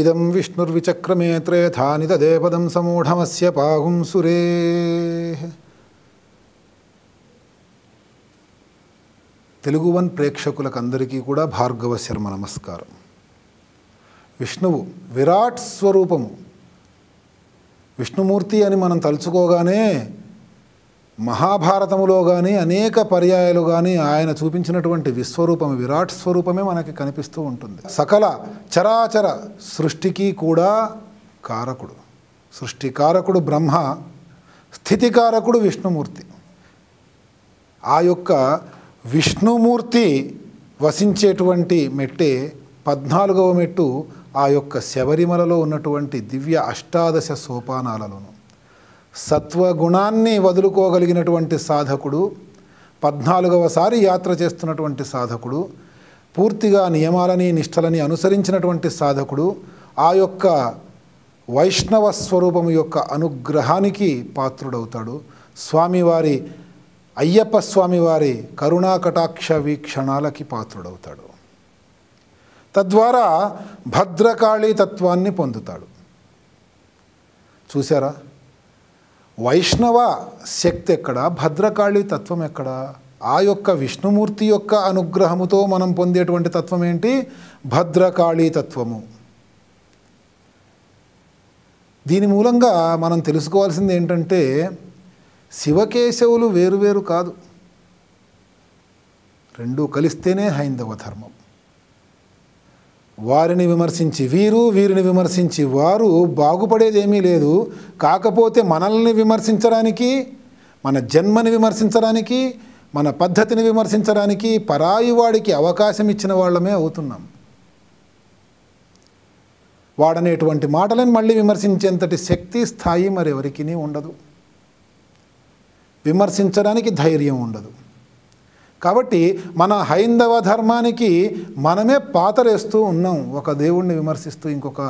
ఇదం విష్ణుర్విచక్రమేత్రే థాని పదం సమూఢమస్య పాహుం సురే తెలుగు వన్ ప్రేక్షకులకందరికీ కూడా భార్గవ శర్మ నమస్కారం విష్ణువు విరాట్ స్వరూపము విష్ణుమూర్తి అని మనం తలుచుకోగానే మహాభారతములో కానీ అనేక పర్యాయాలు కానీ ఆయన చూపించినటువంటి విశ్వరూపం విరాట్ స్వరూపమే మనకి కనిపిస్తూ ఉంటుంది సకల చరాచర సృష్టికి కూడా కారకుడు సృష్టికారకుడు బ్రహ్మ స్థితికారకుడు విష్ణుమూర్తి ఆ యొక్క విష్ణుమూర్తి వసించేటువంటి మెట్టే పద్నాలుగవ మెట్టు ఆ యొక్క శబరిమలలో ఉన్నటువంటి దివ్య అష్టాదశ సోపానాలలోను సత్వగుణాన్ని వదులుకోగలిగినటువంటి సాధకుడు పద్నాలుగవసారి యాత్ర చేస్తున్నటువంటి సాధకుడు పూర్తిగా నియమాలని నిష్టలని అనుసరించినటువంటి సాధకుడు ఆ యొక్క వైష్ణవ స్వరూపం యొక్క అనుగ్రహానికి పాత్రుడవుతాడు స్వామివారి అయ్యప్ప స్వామివారి కరుణా కటాక్ష వీక్షణాలకి పాత్రుడవుతాడు తద్వారా భద్రకాళీ తత్వాన్ని పొందుతాడు చూసారా వైష్ణవ శక్తి ఎక్కడ భద్రకాళి తత్వం ఎక్కడ ఆ యొక్క విష్ణుమూర్తి యొక్క అనుగ్రహముతో మనం పొందేటువంటి తత్వం ఏంటి భద్రకాళి తత్వము దీని మూలంగా మనం తెలుసుకోవాల్సింది ఏంటంటే శివకేశవులు వేరువేరు కాదు రెండూ కలిస్తేనే హైందవ ధర్మం వారిని విమర్శించి వీరు వీరిని విమర్శించి వారు బాగుపడేదేమీ లేదు కాకపోతే మనల్ని విమర్శించడానికి మన జన్మని విమర్శించడానికి మన పద్ధతిని విమర్శించడానికి పరాయి వాడికి అవకాశం ఇచ్చిన వాళ్ళమే అవుతున్నాం వాడనేటువంటి మాటలను మళ్ళీ విమర్శించేంతటి శక్తి స్థాయి మరెవరికి ఉండదు విమర్శించడానికి ధైర్యం ఉండదు కాబట్టి మన హైందవ ధర్మానికి మనమే పాతరేస్తూ ఉన్నాం ఒక దేవుణ్ణి విమర్శిస్తూ ఇంకొక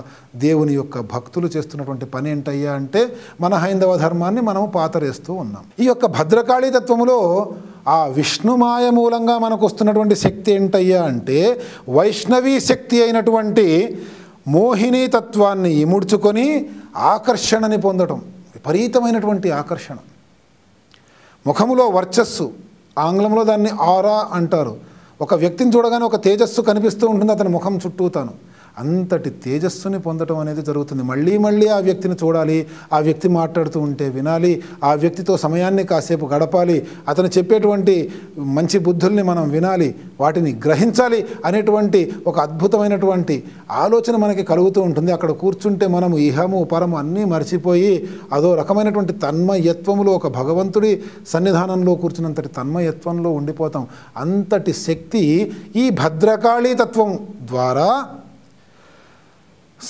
దేవుని యొక్క భక్తులు చేస్తున్నటువంటి పని ఏంటయ్యా అంటే మన హైందవ ధర్మాన్ని మనము పాతరేస్తూ ఉన్నాం ఈ యొక్క భద్రకాళీ తత్వములో ఆ విష్ణుమాయ మూలంగా మనకు వస్తున్నటువంటి శక్తి ఏంటయ్యా అంటే వైష్ణవీ శక్తి అయినటువంటి మోహిని తత్వాన్ని ఇముడ్చుకొని ఆకర్షణని పొందటం విపరీతమైనటువంటి ఆకర్షణ ముఖములో వర్చస్సు ఆంగ్లంలో దాన్ని ఆరా అంటారు ఒక వ్యక్తిని చూడగానే ఒక తేజస్సు కనిపిస్తూ ఉంటుంది అతని ముఖం చుట్టూ తాను అంతటి తేజస్సుని పొందడం అనేది జరుగుతుంది మళ్ళీ మళ్ళీ ఆ వ్యక్తిని చూడాలి ఆ వ్యక్తి మాట్లాడుతూ ఉంటే వినాలి ఆ వ్యక్తితో సమయాన్ని కాసేపు గడపాలి అతను చెప్పేటువంటి మంచి బుద్ధుల్ని మనం వినాలి వాటిని గ్రహించాలి అనేటువంటి ఒక అద్భుతమైనటువంటి ఆలోచన మనకి కలుగుతూ ఉంటుంది అక్కడ కూర్చుంటే మనము ఇహము పరము అన్నీ మర్చిపోయి అదో రకమైనటువంటి తన్మయత్వములో ఒక భగవంతుడి సన్నిధానంలో కూర్చున్నంతటి తన్మయత్వంలో ఉండిపోతాం అంతటి శక్తి ఈ భద్రకాళీ తత్వం ద్వారా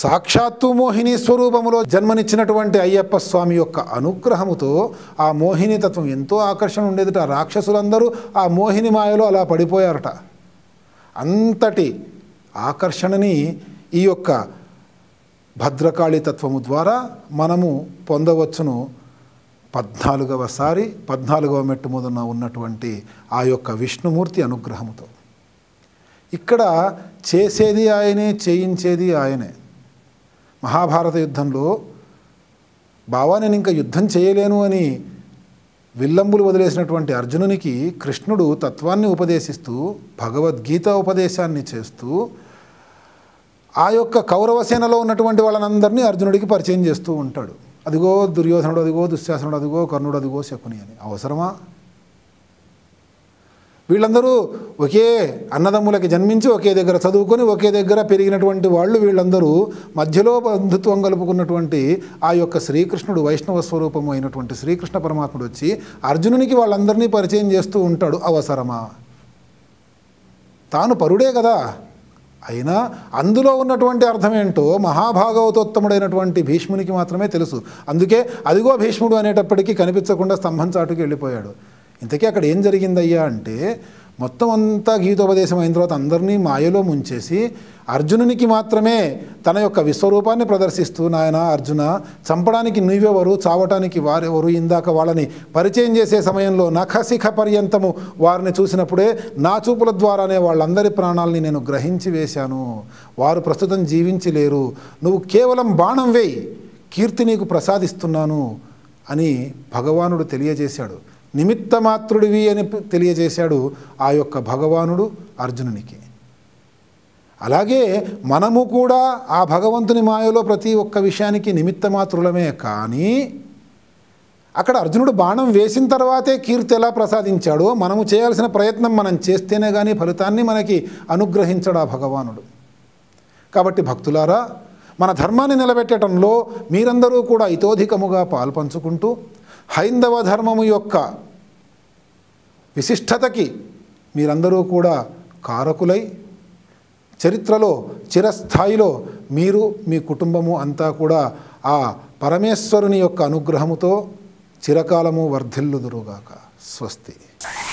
సాక్షాత్తు మోహిని స్వరూపములో జన్మనిచ్చినటువంటి అయ్యప్ప స్వామి యొక్క అనుగ్రహముతో ఆ మోహిని తత్వం ఎంతో ఆకర్షణ ఉండేదిట రాక్షసులందరూ ఆ మోహిని మాయలో అలా పడిపోయారట అంతటి ఆకర్షణని ఈ యొక్క భద్రకాళి తత్వము ద్వారా మనము పొందవచ్చును పద్నాలుగవసారి పద్నాలుగవ మెట్టు మొదన ఉన్నటువంటి ఆ యొక్క విష్ణుమూర్తి అనుగ్రహముతో ఇక్కడ చేసేది ఆయనే చేయించేది ఆయనే మహాభారత యుద్ధంలో బావా నేను ఇంకా యుద్ధం చేయలేను అని విల్లంబులు వదిలేసినటువంటి అర్జునునికి కృష్ణుడు తత్వాన్ని ఉపదేశిస్తూ భగవద్గీత ఉపదేశాన్ని చేస్తూ ఆ యొక్క కౌరవసేనలో ఉన్నటువంటి వాళ్ళనందరినీ అర్జునుడికి పరిచయం చేస్తూ ఉంటాడు అదిగో దుర్యోధనుడు అదిగో దుశ్శాసనుడు అదిగో కర్ణుడు అదిగో శకుని అని అవసరమా వీళ్ళందరూ ఒకే అన్నదమ్ములకి జన్మించి ఒకే దగ్గర చదువుకొని ఒకే దగ్గర పెరిగినటువంటి వాళ్ళు వీళ్ళందరూ మధ్యలో బంధుత్వం కలుపుకున్నటువంటి ఆ యొక్క శ్రీకృష్ణుడు వైష్ణవ స్వరూపము అయినటువంటి శ్రీకృష్ణ పరమాత్ముడు వచ్చి అర్జునునికి వాళ్ళందరినీ పరిచయం చేస్తూ ఉంటాడు అవసరమా తాను పరుడే కదా అయినా అందులో ఉన్నటువంటి అర్థం ఏంటో మహాభాగవతోత్తముడైనటువంటి భీష్మునికి మాత్రమే తెలుసు అందుకే అదిగో భీష్ముడు అనేటప్పటికీ కనిపించకుండా స్తంభం చాటుకి వెళ్ళిపోయాడు ఇంతకీ అక్కడ ఏం జరిగిందయ్యా అంటే మొత్తం అంతా గీతోపదేశం అయిన తర్వాత అందరినీ మాయలో ముంచేసి అర్జునునికి మాత్రమే తన యొక్క విశ్వరూపాన్ని ప్రదర్శిస్తూ నాయన అర్జున చంపడానికి నువ్వెవరు చావటానికి వారెవరు ఇందాక వాళ్ళని పరిచయం చేసే సమయంలో నఖశిఖ పర్యంతము వారిని చూసినప్పుడే నా చూపుల ద్వారానే వాళ్ళందరి ప్రాణాలని నేను గ్రహించి వేశాను వారు ప్రస్తుతం జీవించి లేరు నువ్వు కేవలం బాణం వేయి కీర్తి నీకు ప్రసాదిస్తున్నాను అని భగవానుడు తెలియజేశాడు నిమిత్తమాత్రుడివి అని తెలియజేశాడు ఆ యొక్క భగవానుడు అర్జునునికి అలాగే మనము కూడా ఆ భగవంతుని మాయలో ప్రతి ఒక్క విషయానికి నిమిత్తమాత్రులమే కానీ అక్కడ అర్జునుడు బాణం వేసిన తర్వాతే కీర్తి ఎలా ప్రసాదించాడో మనము చేయాల్సిన ప్రయత్నం మనం చేస్తేనే కానీ ఫలితాన్ని మనకి అనుగ్రహించడు ఆ భగవానుడు కాబట్టి భక్తులారా మన ధర్మాన్ని నిలబెట్టడంలో మీరందరూ కూడా ఇతోధికముగా పాల్పంచుకుంటూ హైందవ ధర్మము యొక్క విశిష్టతకి మీరందరూ కూడా కారకులై చరిత్రలో చిరస్థాయిలో మీరు మీ కుటుంబము అంతా కూడా ఆ పరమేశ్వరుని యొక్క అనుగ్రహముతో చిరకాలము వర్ధిల్లుదురుగాక స్వస్తి